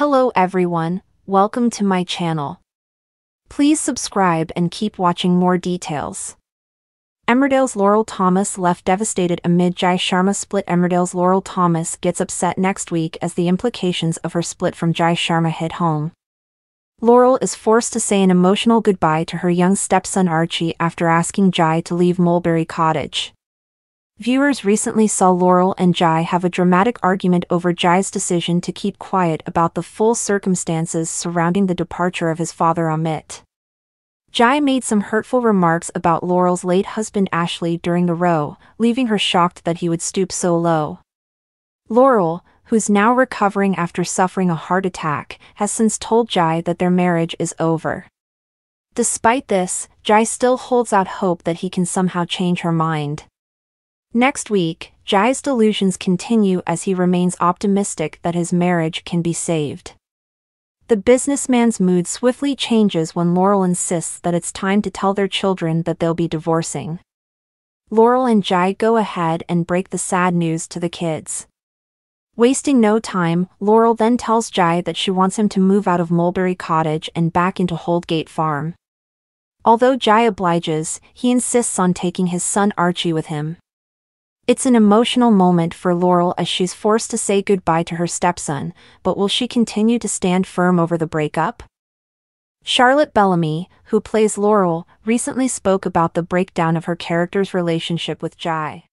Hello everyone, welcome to my channel. Please subscribe and keep watching more details. Emmerdale's Laurel Thomas left devastated amid Jai Sharma split Emmerdale's Laurel Thomas gets upset next week as the implications of her split from Jai Sharma hit home. Laurel is forced to say an emotional goodbye to her young stepson Archie after asking Jai to leave Mulberry Cottage. Viewers recently saw Laurel and Jai have a dramatic argument over Jai's decision to keep quiet about the full circumstances surrounding the departure of his father Amit. Jai made some hurtful remarks about Laurel's late husband Ashley during the row, leaving her shocked that he would stoop so low. Laurel, who's now recovering after suffering a heart attack, has since told Jai that their marriage is over. Despite this, Jai still holds out hope that he can somehow change her mind. Next week, Jai's delusions continue as he remains optimistic that his marriage can be saved. The businessman's mood swiftly changes when Laurel insists that it's time to tell their children that they'll be divorcing. Laurel and Jai go ahead and break the sad news to the kids. Wasting no time, Laurel then tells Jai that she wants him to move out of Mulberry Cottage and back into Holdgate Farm. Although Jai obliges, he insists on taking his son Archie with him. It's an emotional moment for Laurel as she's forced to say goodbye to her stepson, but will she continue to stand firm over the breakup? Charlotte Bellamy, who plays Laurel, recently spoke about the breakdown of her character's relationship with Jai.